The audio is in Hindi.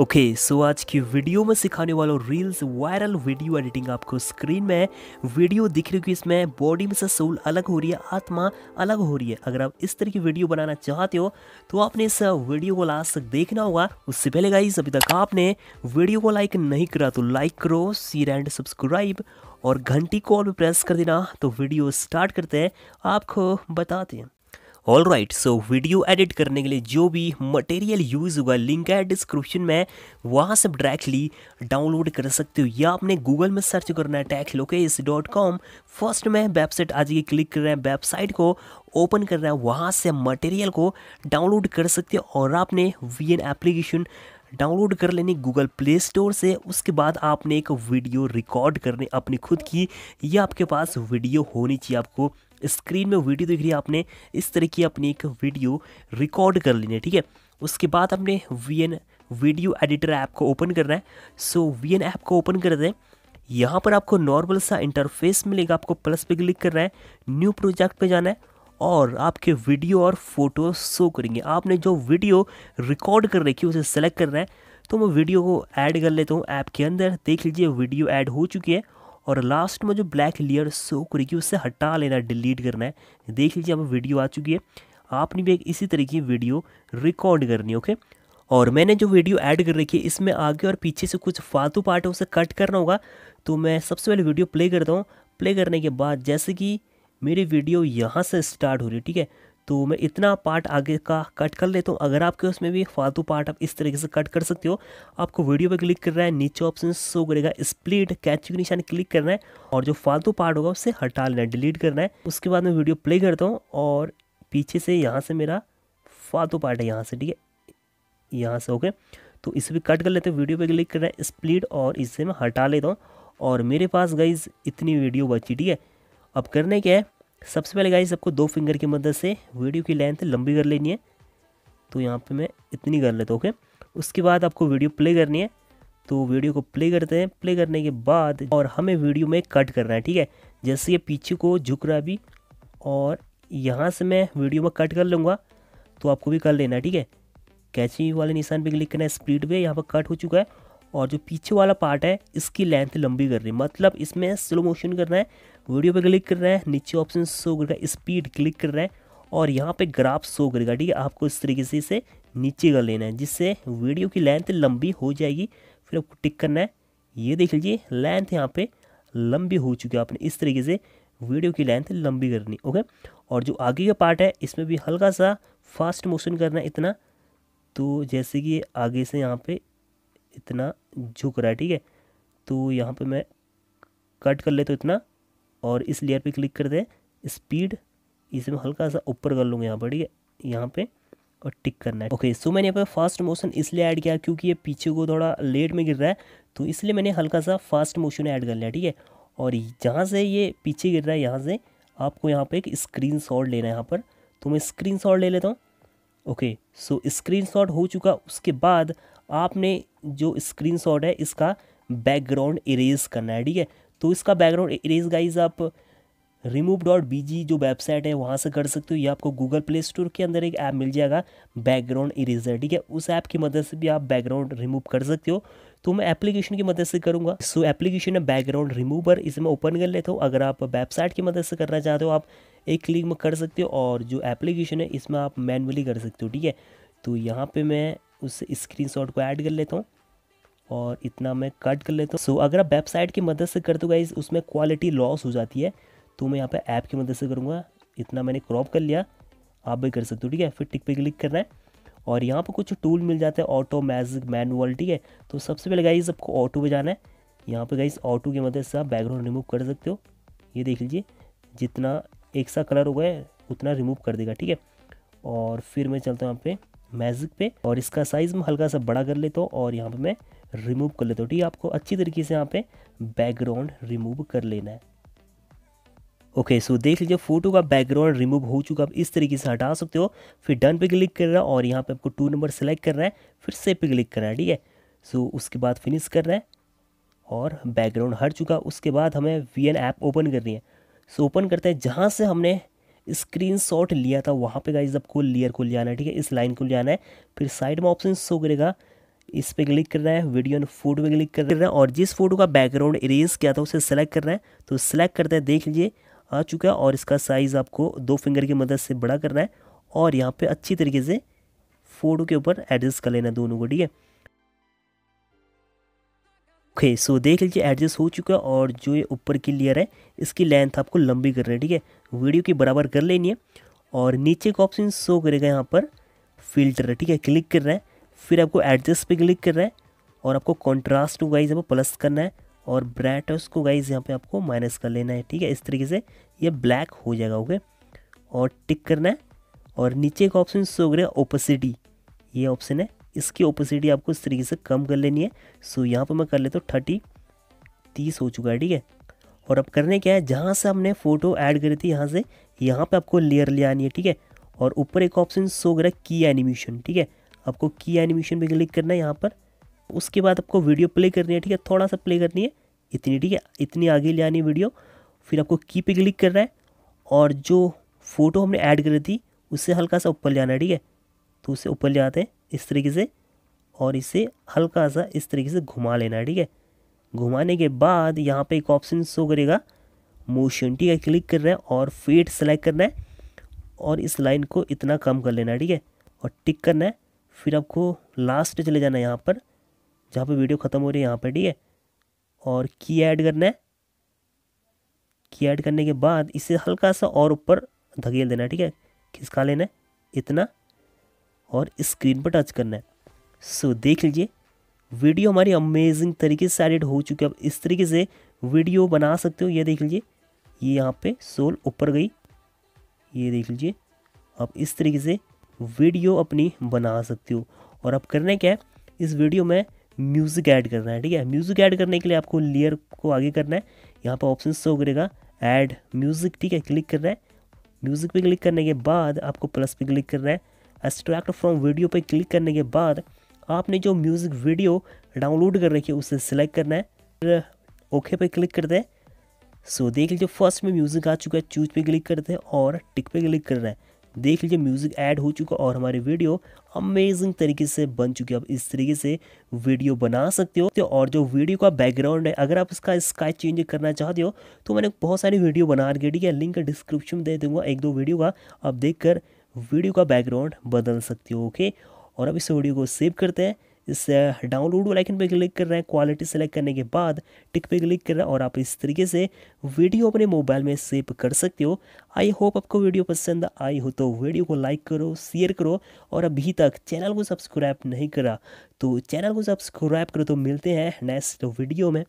ओके okay, सो so आज की वीडियो में सिखाने वाला रील्स वायरल वीडियो एडिटिंग आपको स्क्रीन में वीडियो दिख रही होगी इसमें बॉडी में से सोल अलग हो रही है आत्मा अलग हो रही है अगर आप इस तरह की वीडियो बनाना चाहते हो तो आपने इस वीडियो को लास्ट तक देखना होगा उससे पहले गाइस अभी तक आपने वीडियो को लाइक नहीं करा तो लाइक करो सीर एंड सब्सक्राइब और घंटी को भी प्रेस कर देना तो वीडियो स्टार्ट करते हैं आपको बताते हैं all right so video edit करने के लिए जो भी मटेरियल यूज़ हुआ लिंक है डिस्क्रिप्शन में वहाँ से डायरेक्टली डाउनलोड कर सकते हो या आपने गूगल में सर्च करना है tax locus dot com first में वेबसाइट आ ये क्लिक कर रहे हैं वेबसाइट को ओपन कर रहे हैं वहाँ से मटेरियल को डाउनलोड कर सकते हो और आपने वी एन एप्लीकेशन डाउनलोड कर लेनी गूगल प्ले स्टोर से उसके बाद आपने एक वीडियो रिकॉर्ड करने अपनी खुद की या आपके पास वीडियो होनी चाहिए आपको स्क्रीन में वीडियो दिख रही है आपने इस तरह की अपनी एक वीडियो रिकॉर्ड कर लेनी है ठीक है उसके बाद हमने वी वीडियो एडिटर ऐप को ओपन करना है सो वी एन ऐप को ओपन कर दें यहाँ पर आपको नॉर्मल सा इंटरफेस मिलेगा आपको प्लस पे क्लिक करना है न्यू प्रोजेक्ट पे जाना है और आपके वीडियो और फोटो शो करेंगे आपने जो वीडियो रिकॉर्ड कर रखी है उसे सेलेक्ट करना है तो मैं वीडियो को ऐड कर लेता हूँ ऐप के अंदर देख लीजिए वीडियो ऐड हो चुकी है और लास्ट में जो ब्लैक लेयर शो करेगी उससे हटा लेना डिलीट करना है देख लीजिए अब वीडियो आ चुकी है आपने भी एक इसी तरीके की वीडियो रिकॉर्ड करनी ओके और मैंने जो वीडियो ऐड कर रखी है इसमें आगे और पीछे से कुछ फालतू पार्ट है उसे कट करना होगा तो मैं सबसे पहले वीडियो प्ले करता हूँ प्ले करने के बाद जैसे कि मेरी वीडियो यहाँ से स्टार्ट हो रही है ठीक है तो मैं इतना पार्ट आगे का कट कर लेता हूँ अगर आपके उसमें भी फालतू पार्ट आप इस तरीके से कट कर सकते हो आपको वीडियो पे क्लिक करना है नीचे ऑप्शन शो करेगा स्प्लिट कैच के निशान क्लिक करना है और जो फालतू पार्ट होगा उससे हटा लेना है डिलीट करना है उसके बाद मैं वीडियो प्ले करता हूँ और पीछे से यहाँ से मेरा फालतू पार्ट है यहाँ से ठीक है यहाँ से ओके तो इसे भी कट कर लेते हैं वीडियो पर क्लिक करना है स्प्लिट और इसे मैं हटा लेता हूँ और मेरे पास गई इतनी वीडियो बची ठीक है अब करने क्या है सबसे पहले गाइस आपको दो फिंगर की मदद से वीडियो की लेंथ लंबी कर लेनी है तो यहाँ पे मैं इतनी कर लेता हूँ ओके उसके बाद आपको वीडियो प्ले करनी है तो वीडियो को प्ले करते हैं प्ले करने के बाद और हमें वीडियो में कट करना है ठीक है जैसे ये पीछे को झुक रहा अभी और यहाँ से मैं वीडियो में कट कर लूँगा तो आपको भी कर लेना है ठीक है कैची वाले निशान पर क्लिक करना है स्पीड पर यहाँ पर कट हो चुका है और जो पीछे वाला पार्ट है इसकी लेंथ लंबी कर रही है मतलब इसमें स्लो मोशन करना है वीडियो पे क्लिक कर रहे हैं नीचे ऑप्शन शो करेगा स्पीड क्लिक कर रहे है और यहाँ पे ग्राफ शो करेगा ठीक है आपको इस तरीके से इसे नीचे कर लेना है जिससे वीडियो की लेंथ लंबी हो जाएगी फिर आपको टिक करना है ये देख लीजिए लेंथ यहाँ पर लंबी हो चुकी है आपने इस तरीके से वीडियो की लेंथ लंबी करनी ओके और जो आगे का पार्ट है इसमें भी हल्का सा फास्ट मोशन करना है इतना तो जैसे कि आगे से यहाँ पे इतना झुक रहा है ठीक है तो यहाँ पे मैं कट कर ले तो इतना और इस लेयर पे क्लिक कर दे स्पीड इसे मैं हल्का सा ऊपर कर लूँगा यहाँ पर ठीक है यहाँ पे और टिक करना है ओके सो मैंने यहाँ पर फास्ट मोशन इसलिए ऐड किया क्योंकि ये पीछे को थोड़ा लेट में गिर रहा है तो इसलिए मैंने हल्का सा फास्ट मोशन ऐड कर लिया ठीक है और जहाँ से ये पीछे गिर रहा है यहाँ से आपको यहाँ पे एक स्क्रीन शॉट लेना है यहाँ पर तो मैं स्क्रीन शॉट ले लेता हूँ ओके सो स्क्रीनशॉट हो चुका उसके बाद आपने जो स्क्रीनशॉट है इसका बैकग्राउंड इरेज करना है ठीक है तो इसका बैकग्राउंड इरेज गाइज आप रिमूव डॉट बी जी जो वेबसाइट है वहाँ से कर सकते हो या आपको गूगल प्ले स्टोर के अंदर एक ऐप मिल जाएगा बैकग्राउंड इरेजर ठीक है उस ऐप की मदद से भी आप बैकग्राउंड रिमूव कर सकते हो तो मैं एप्लीकेशन की मदद से करूँगा सो एप्लीकेशन है बैकग्राउंड रिमूवर इसे मैं ओपन कर लेता हूँ अगर आप वेबसाइट की मदद से करना चाहते हो आप एक क्लिक में कर सकते हो और जो एप्लीकेशन है इसमें आप मैनुअली कर सकते हो ठीक है तो यहाँ पर मैं उस स्क्रीन को ऐड कर लेता हूँ और इतना मैं कट कर लेता हूँ सो अगर आप वेबसाइट की मदद से करते हो गाइज उसमें क्वालिटी लॉस हो जाती है तो मैं यहाँ पर ऐप की मदद से करूँगा इतना मैंने क्रॉप कर लिया आप भी कर सकते हो ठीक है फिर टिक पे क्लिक करना है और यहाँ पर कुछ टूल मिल जाते हैं ऑटो मैजिक मैनुअल ठीक है तो सबसे पहले गाइज आपको ऑटो पे जाना है यहाँ पे गाइज ऑटो की मदद से आप बैकग्राउंड रिमूव कर सकते हो ये देख लीजिए जितना एक सा कलर होगा उतना रिमूव कर देगा ठीक है और फिर मैं चलता हूँ यहाँ पे मैजिक पे और इसका साइज़ में हल्का सा बड़ा कर लेता हूँ और यहाँ पर मैं रिमूव कर लेता हूँ ठीक है आपको अच्छी तरीके से यहाँ पे बैकग्राउंड रिमूव कर लेना है ओके सो देख लीजिए फोटो का बैकग्राउंड रिमूव हो चुका आप इस तरीके से हटा सकते हो फिर डन पे क्लिक कर रहा है और यहाँ पे आपको टू नंबर सेलेक्ट कर रहा है फिर सेव पे क्लिक कर रहा है ठीक है सो उसके बाद फिनिश कर रहा है और बैकग्राउंड हट चुका उसके बाद हमें वी एन ऐप ओपन करनी है सो ओपन करते हैं जहाँ से हमने स्क्रीन शॉट लिया था वहाँ पर गाइज आपको लेयर को ले आना है ठीक है इस लाइन को ले जाना है फिर साइड में ऑप्शन शो करेगा इस पर क्लिक कर रहे है वीडियो एंड फोटो पे क्लिक कर रहे है और जिस फोटो का बैकग्राउंड इरेज किया था उसे सेलेक्ट रहे है तो सेलेक्ट करते हैं देख लीजिए आ चुका है और इसका साइज़ आपको दो फिंगर की मदद से बड़ा करना है और यहाँ पे अच्छी तरीके से फोटो के ऊपर एडजस्ट कर लेना दोनों को ठीक है ओके okay, सो so देख लीजिए एडजस्ट हो चुका है और जो ये ऊपर की लेयर है इसकी लेंथ आपको लंबी करनी है ठीक है वीडियो की बराबर कर लेनी है और नीचे का ऑप्शन शो करेगा यहाँ पर फिल्टर ठीक है क्लिक कर रहे है फिर आपको एडजस्ट पे क्लिक कर रहा है और आपको कॉन्ट्रास्ट वाइज आपको प्लस करना है और ब्रैट को उसको गाइज यहाँ पे आपको माइनस कर लेना है ठीक है इस तरीके से ये ब्लैक हो जाएगा ओके और टिक करना है और नीचे एक ऑप्शन शो कर ओपोसिटी ये ऑप्शन है इसकी ओपोसिटी आपको इस तरीके से कम कर लेनी है सो यहाँ पर मैं कर लेता हूँ थर्टी तीस हो चुका है ठीक है और अब करने क्या है जहाँ से हमने फ़ोटो ऐड करी थी यहाँ से यहाँ पे आपको लेयर ले आनी है ठीक है और ऊपर एक ऑप्शन शो करा की एनिमेशन ठीक है आपको की एनिमेशन पे क्लिक करना है यहाँ पर उसके बाद आपको वीडियो प्ले करनी है ठीक है थोड़ा सा प्ले करनी है इतनी ठीक है इतनी आगे ले आनी वीडियो फिर आपको की पे क्लिक करना है और जो फ़ोटो हमने ऐड करी थी उससे हल्का सा ऊपर ले आना है ठीक है तो उसे ऊपर ले आते हैं इस तरीके से और इसे हल्का सा इस तरीके से घुमा लेना है ठीक है घुमाने के बाद यहाँ पे एक ऑप्शन शो करेगा मोशन ठीक है क्लिक करना है और फेट सेलेक्ट करना है और इस लाइन को इतना कम कर लेना है ठीक है और टिक करना है फिर आपको लास्ट चले जाना है यहाँ पर जहाँ पे वीडियो ख़त्म हो रही है यहाँ पे ठीक है और की ऐड करना है की ऐड करने के बाद इसे हल्का सा और ऊपर धकेल देना है ठीक है खिसका लेना है इतना और स्क्रीन पर टच करना है सो देख लीजिए वीडियो हमारी अमेजिंग तरीके से एडिट हो चुकी है अब इस तरीके से वीडियो बना सकते हो ये देख लीजिए ये यहाँ पे सोल ऊपर गई ये देख लीजिए आप इस तरीके से वीडियो अपनी बना सकते हो और अब करने क्या है इस वीडियो में म्यूज़िक ऐड करना है ठीक है म्यूज़िक ऐड करने के लिए आपको लेयर को आगे करना है यहाँ पर ऑप्शन शो करेगा ऐड म्यूज़िक ठीक है क्लिक करना है म्यूज़िक पे क्लिक करने के बाद आपको प्लस पे क्लिक करना है एक्सट्रैक्ट फ्रॉम वीडियो पे क्लिक करने के बाद आपने जो म्यूज़िक वीडियो डाउनलोड कर रखी है उसे सिलेक्ट करना है फिर ओके पे क्लिक करते हैं सो देख लीजिए फर्स्ट में म्यूज़िक आ चुका है चूज पे क्लिक करते हैं और टिक पे क्लिक करना है देख लीजिए म्यूज़िक ऐड हो चुका और हमारी वीडियो अमेजिंग तरीके से बन चुकी है आप इस तरीके से वीडियो बना सकते हो तो और जो वीडियो का बैकग्राउंड है अगर आप इसका स्काई चेंज करना चाहते हो तो मैंने बहुत सारी वीडियो बना रखी ठीक है लिंक डिस्क्रिप्शन में दे दूंगा एक दो वीडियो का आप देख वीडियो का बैकग्राउंड बदल सकते हो ओके और अब इस वीडियो को सेव करते हैं इस डाउनलोड वाले आइकन पर क्लिक कर रहे हैं क्वालिटी सेलेक्ट करने के बाद टिक पे क्लिक कर रहे हैं और आप इस तरीके से वीडियो अपने मोबाइल में सेव कर सकते हो आई होप आपको वीडियो पसंद आई हो तो वीडियो को लाइक करो शेयर करो और अभी तक चैनल को सब्सक्राइब नहीं करा तो चैनल को सब्सक्राइब करो तो मिलते हैं नेक्स्ट वीडियो में